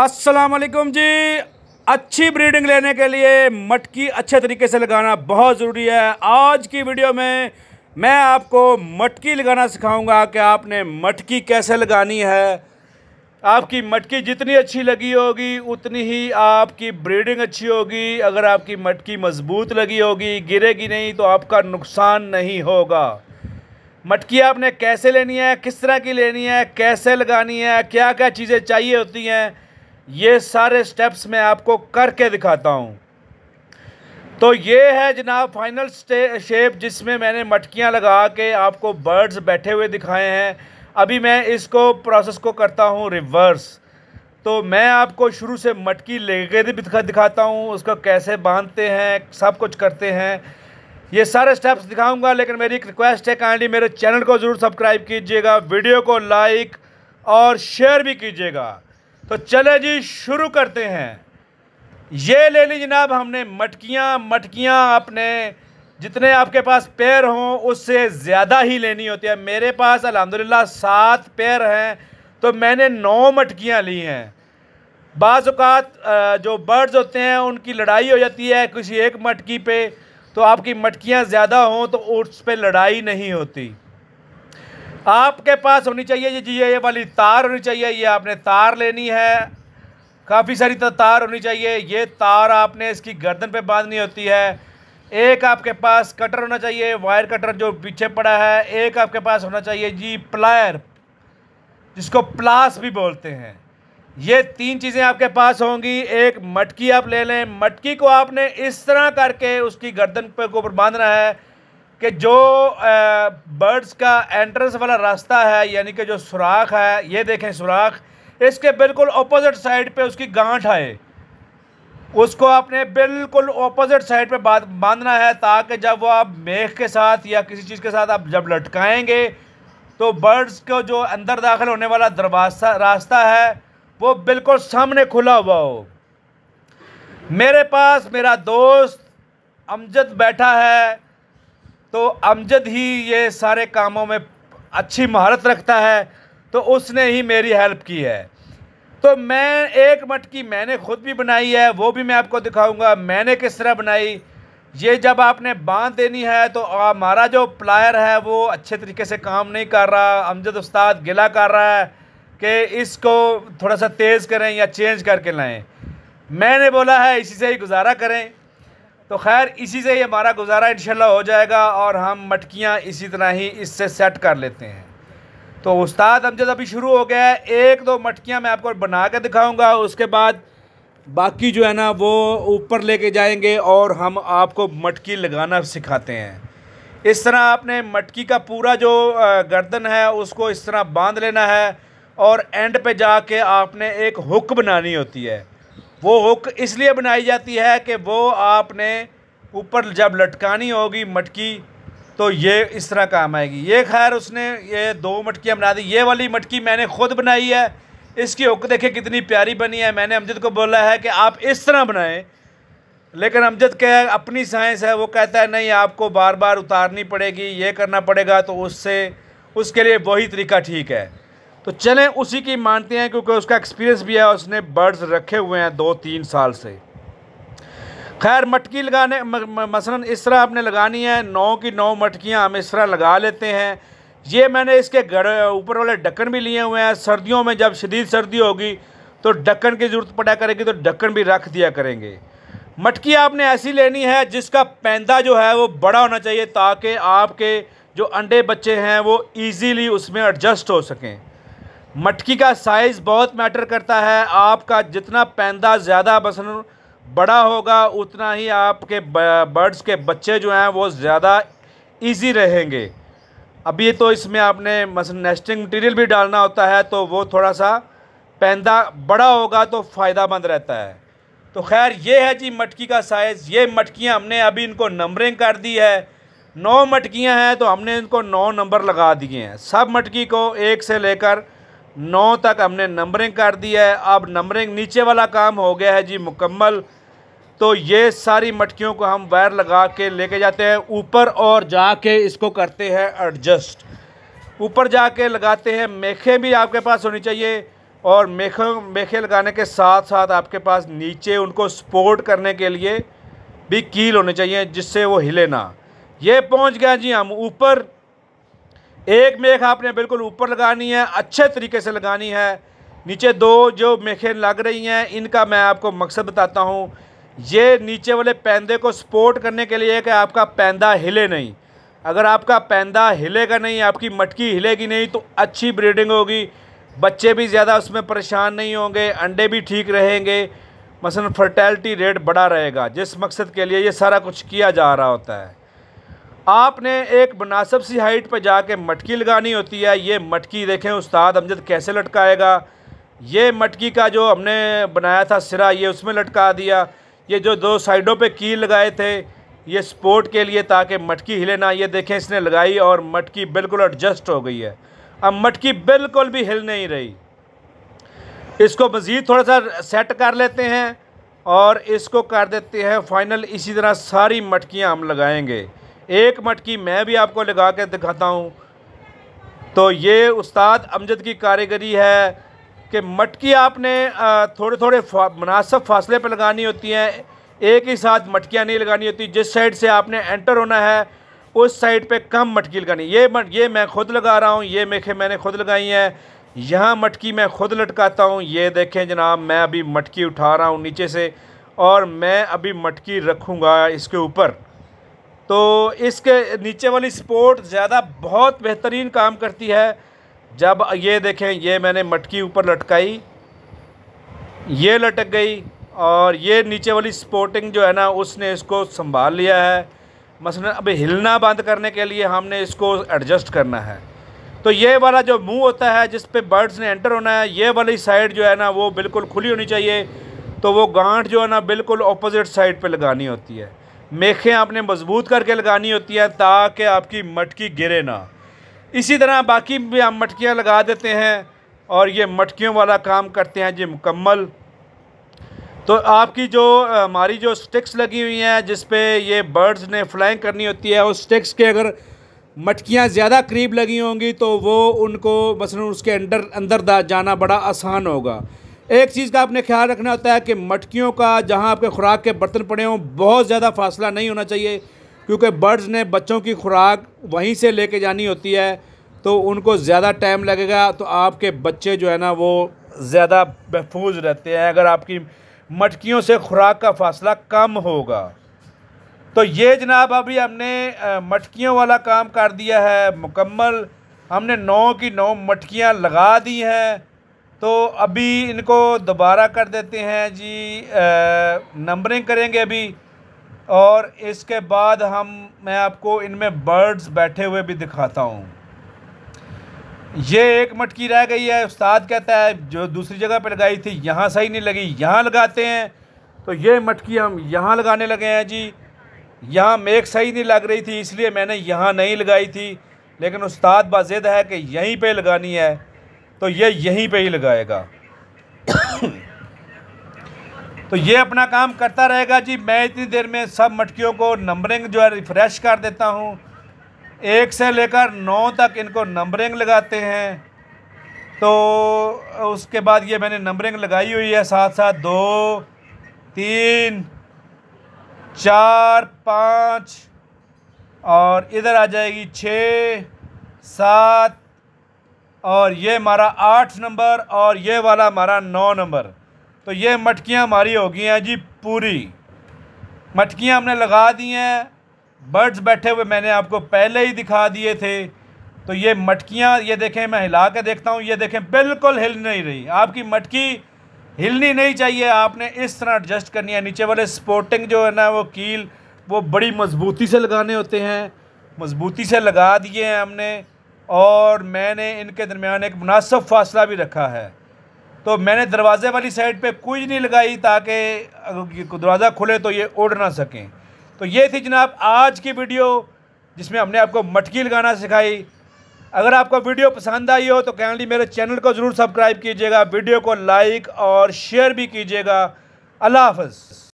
असलकुम जी अच्छी ब्रीडिंग लेने के लिए मटकी अच्छे तरीके से लगाना बहुत ज़रूरी है आज की वीडियो में मैं आपको मटकी लगाना सिखाऊंगा कि आपने मटकी कैसे लगानी है आपकी मटकी जितनी अच्छी लगी होगी उतनी ही आपकी ब्रीडिंग अच्छी होगी अगर आपकी मटकी मज़बूत लगी होगी गिरेगी नहीं तो आपका नुकसान नहीं होगा मटकी आपने कैसे लेनी है किस तरह की लेनी है कैसे लगानी है क्या क्या चीज़ें चाहिए होती हैं ये सारे स्टेप्स मैं आपको करके दिखाता हूँ तो ये है जनाब फाइनल शेप जिसमें मैंने मटकियाँ लगा के आपको बर्ड्स बैठे हुए दिखाए हैं अभी मैं इसको प्रोसेस को करता हूँ रिवर्स तो मैं आपको शुरू से मटकी लेके दिखाता हूँ उसको कैसे बांधते हैं सब कुछ करते हैं ये सारे स्टेप्स दिखाऊंगा लेकिन मेरी एक रिक्वेस्ट है काइंडली मेरे चैनल को ज़रूर सब्सक्राइब कीजिएगा वीडियो को लाइक और शेयर भी कीजिएगा तो चले जी शुरू करते हैं ये ले ली जनाब हमने मटकियाँ मटकियाँ अपने जितने आपके पास पैर हों उससे ज़्यादा ही लेनी होती है मेरे पास अलहमदिल्ला सात पैर हैं तो मैंने नौ मटकियाँ ली हैं बाज़ात जो बर्ड्स होते हैं उनकी लड़ाई हो जाती है किसी एक मटकी पे तो आपकी मटकियाँ ज़्यादा हों तो उस पर लड़ाई नहीं होती आपके पास होनी चाहिए ये जी ये वाली तार होनी चाहिए ये आपने तार लेनी है काफ़ी सारी तार होनी चाहिए ये तार आपने इसकी गर्दन पे बांधनी होती है एक आपके पास कटर होना चाहिए वायर कटर जो पीछे पड़ा है एक आपके पास होना चाहिए जी प्लायर जिसको प्लास भी बोलते हैं ये तीन चीज़ें आपके पास होंगी एक मटकी आप ले लें मटकी को आपने इस तरह करके उसकी गर्दन पे ऊपर बांधना है कि जो बर्ड्स का एंट्रेंस वाला रास्ता है यानी कि जो सुराख है ये देखें सुराख इसके बिल्कुल अपोजिट साइड पे उसकी गांठ आए उसको आपने बिल्कुल अपोजिट साइड पे बात बांधना है ताकि जब वो आप मेघ के साथ या किसी चीज़ के साथ आप जब लटकाएंगे तो बर्ड्स को जो अंदर दाखिल होने वाला दरवाजा रास्ता है वो बिल्कुल सामने खुला हुआ हो मेरे पास मेरा दोस्त अमजद बैठा है तो अमजद ही ये सारे कामों में अच्छी महारत रखता है तो उसने ही मेरी हेल्प की है तो मैं एक मटकी मैंने खुद भी बनाई है वो भी मैं आपको दिखाऊंगा मैंने किस तरह बनाई ये जब आपने बांध देनी है तो हमारा जो प्लायर है वो अच्छे तरीके से काम नहीं कर रहा अमजद उस्ताद गिला कर रहा है कि इसको थोड़ा सा तेज़ करें या चेंज करके लाएं मैंने बोला है इसी से ही गुजारा करें तो खैर इसी से ही हमारा गुजारा इन हो जाएगा और हम मटकियाँ इसी तरह ही इससे सेट कर लेते हैं तो उस्ताद अमजद अभी शुरू हो गया है एक दो मटकियाँ मैं आपको बना के दिखाऊँगा उसके बाद बाकी जो है ना वो ऊपर लेके जाएंगे और हम आपको मटकी लगाना सिखाते हैं इस तरह आपने मटकी का पूरा जो गर्दन है उसको इस तरह बांध लेना है और एंड पे जाके आपने एक हुक बनानी होती है वो हुक इसलिए बनाई जाती है कि वो आपने ऊपर जब लटकानी होगी मटकी तो ये इस तरह काम आएगी ये खैर उसने ये दो मटकियाँ बना दी ये वाली मटकी मैंने खुद बनाई है इसकी हुक देखे कितनी प्यारी बनी है मैंने अमजद को बोला है कि आप इस तरह बनाएं लेकिन अमजद कह अपनी साइंस है वो कहता है नहीं आपको बार बार उतारनी पड़ेगी ये करना पड़ेगा तो उससे उसके लिए वही तरीका ठीक है तो चलें उसी की मानते हैं क्योंकि उसका एक्सपीरियंस भी है उसने बर्ड्स रखे हुए हैं दो तीन साल से खैर मटकी लगाने मसलन इस तरह आपने लगानी है नौ की नौ मटकियाँ हम इस तरह लगा लेते हैं ये मैंने इसके घर ऊपर वाले ढक्कन भी लिए हुए हैं सर्दियों में जब शदीद सर्दी होगी तो ढक्कन की ज़रूरत पड़ा करेगी तो ढक्कन भी रख दिया करेंगे मटकी आपने ऐसी लेनी है जिसका पैंदा जो है वो बड़ा होना चाहिए ताकि आपके जो अंडे बच्चे हैं वो ईज़िली उसमें एडजस्ट हो सकें मटकी का साइज़ बहुत मैटर करता है आपका जितना पैंदा ज़्यादा बसन बड़ा होगा उतना ही आपके बर्ड्स के बच्चे जो हैं वो ज़्यादा इजी रहेंगे अभी तो इसमें आपने मस नेस्टिंग मटेरियल भी डालना होता है तो वो थोड़ा सा पैंदा बड़ा होगा तो फ़ायदा मंद रहता है तो खैर ये है जी मटकी का साइज़ ये मटकियाँ हमने अभी इनको नंबरिंग कर दी है नौ मटकियाँ हैं तो हमने इनको नौ नंबर लगा दिए हैं सब मटकी को एक से लेकर नौ तक हमने नंबरिंग कर दी है अब नंबरिंग नीचे वाला काम हो गया है जी मुकम्मल तो ये सारी मटकियों को हम वायर लगा के लेके जाते हैं ऊपर और जाके इसको करते हैं एडजस्ट ऊपर जाके लगाते हैं मेखे भी आपके पास होनी चाहिए और मेखे मेखे लगाने के साथ साथ आपके पास नीचे उनको सपोर्ट करने के लिए भी कील होने चाहिए जिससे वो हिले ना ये पहुंच गया जी हम ऊपर एक मेख आपने बिल्कुल ऊपर लगानी है अच्छे तरीके से लगानी है नीचे दो जो मेखें लग रही हैं इनका मैं आपको मकसद बताता हूँ ये नीचे वाले पैंदे को सपोर्ट करने के लिए कि आपका पैंदा हिले नहीं अगर आपका पैंदा हिलेगा नहीं आपकी मटकी हिलेगी नहीं तो अच्छी ब्रीडिंग होगी बच्चे भी ज़्यादा उसमें परेशान नहीं होंगे अंडे भी ठीक रहेंगे मसलन फर्टैलिटी रेट बढ़ा रहेगा जिस मकसद के लिए ये सारा कुछ किया जा रहा होता है आपने एक मुनासब सी हाइट पर जाके मटकी लगानी होती है ये मटकी देखें उस्ताद अमजद कैसे लटकाएगा ये मटकी का जो हमने बनाया था सिरा ये उसमें लटका दिया ये जो दो साइडों पे कील लगाए थे ये स्पोर्ट के लिए ताकि मटकी हिले ना ये देखें इसने लगाई और मटकी बिल्कुल एडजस्ट हो गई है अब मटकी बिल्कुल भी हिल नहीं रही इसको मज़ीद थोड़ा सा सेट कर लेते हैं और इसको कर देते हैं फाइनल इसी तरह सारी मटकियाँ हम लगाएँगे एक मटकी मैं भी आपको लगा कर दिखाता हूँ तो ये उस्ताद अमजद की कारीगरी है कि मटकी आपने थोड़े थोड़े फा, मुनासब फासले पर लगानी होती हैं एक ही साथ मटकियाँ नहीं लगानी होती जिस साइड से आपने एंटर होना है उस साइड पे कम मटकी लगानी ये मट ये मैं खुद लगा रहा हूँ ये मेखे मैंने खुद लगाई हैं यहाँ मटकी मैं खुद लटकाता हूँ ये देखें जनाब मैं अभी मटकी उठा रहा हूँ नीचे से और मैं अभी मटकी रखूँगा इसके ऊपर तो इसके नीचे वाली स्पोर्ट ज़्यादा बहुत बेहतरीन काम करती है जब ये देखें ये मैंने मटकी ऊपर लटकाई ये लटक गई और ये नीचे वाली स्पोर्टिंग जो है ना उसने इसको संभाल लिया है मसलन अब हिलना बंद करने के लिए हमने इसको एडजस्ट करना है तो ये वाला जो मुंह होता है जिस पे बर्ड्स ने एंटर होना है ये वाली साइड जो है ना वो बिल्कुल खुली होनी चाहिए तो वो गांठ जो है ना बिल्कुल अपोजिट साइड पे लगानी होती है मेखें आपने मजबूत करके लगानी होती हैं ताकि आपकी मटकी गिरे ना इसी तरह बाकी भी आप मटकियाँ लगा देते हैं और ये मटकियों वाला काम करते हैं जी मुकम्मल तो आपकी जो हमारी जो स्टिक्स लगी हुई हैं जिस पे ये बर्ड्स ने फ्लाइंग करनी होती है उस स्टिक्स के अगर मटकियाँ ज़्यादा करीब लगी होंगी तो वो उनको मसलन उसके अंदर अंदर जाना बड़ा आसान होगा एक चीज़ का आपने ख्याल रखना होता है कि मटकियों का जहाँ आपके खुराक के बर्तन पड़े हों बहुत ज़्यादा फासला नहीं होना चाहिए क्योंकि बर्ड्स ने बच्चों की खुराक वहीं से लेके जानी होती है तो उनको ज़्यादा टाइम लगेगा तो आपके बच्चे जो है ना वो ज़्यादा महफूज रहते हैं अगर आपकी मटकियों से खुराक का फासला कम होगा तो ये जनाब अभी हमने मटकियों वाला काम कर दिया है मुकम्मल हमने नौ की नौ मटकियाँ लगा दी हैं तो अभी इनको दोबारा कर देते हैं जी नंबरिंग करेंगे अभी और इसके बाद हम मैं आपको इनमें बर्ड्स बैठे हुए भी दिखाता हूँ ये एक मटकी रह गई है उस्ताद कहता है जो दूसरी जगह पर लगाई थी यहाँ सही नहीं लगी यहाँ लगाते हैं तो ये मटकी हम यहाँ लगाने लगे हैं जी यहाँ मेक सही नहीं लग रही थी इसलिए मैंने यहाँ नहीं लगाई थी लेकिन उस्ताद बाजिद है कि यहीं पे लगानी है तो ये यहीं पे ही लगाएगा तो ये अपना काम करता रहेगा जी मैं इतनी देर में सब मटकियों को नंबरिंग जो है रिफ़्रेश कर देता हूँ एक से लेकर नौ तक इनको नंबरिंग लगाते हैं तो उसके बाद ये मैंने नंबरिंग लगाई हुई है साथ साथ दो तीन चार पाँच और इधर आ जाएगी छः सात और ये हमारा आठ नंबर और ये वाला हमारा नौ नंबर तो ये मटकियाँ हमारी हो गई हैं जी पूरी मटकियाँ हमने लगा दी हैं बर्ड्स बैठे हुए मैंने आपको पहले ही दिखा दिए थे तो ये मटकियाँ ये देखें मैं हिला के देखता हूँ ये देखें बिल्कुल हिल नहीं रही आपकी मटकी हिलनी नहीं चाहिए आपने इस तरह एडजस्ट करनी है नीचे वाले स्पोर्टिंग जो है ना वो कील वो बड़ी मजबूती से लगाने होते हैं मजबूती से लगा दिए हैं हमने और मैंने इनके दरमियान एक मुनासब फासला भी रखा है तो मैंने दरवाज़े वाली साइड पे कुछ नहीं लगाई ताकि दरवाज़ा खुले तो ये उड़ ना सकें तो ये थी जनाब आज की वीडियो जिसमें हमने आपको मटकी लगाना सिखाई अगर आपको वीडियो पसंद आई हो तो कैंडली मेरे चैनल को ज़रूर सब्सक्राइब कीजिएगा वीडियो को लाइक और शेयर भी कीजिएगा अल्लाह हाफ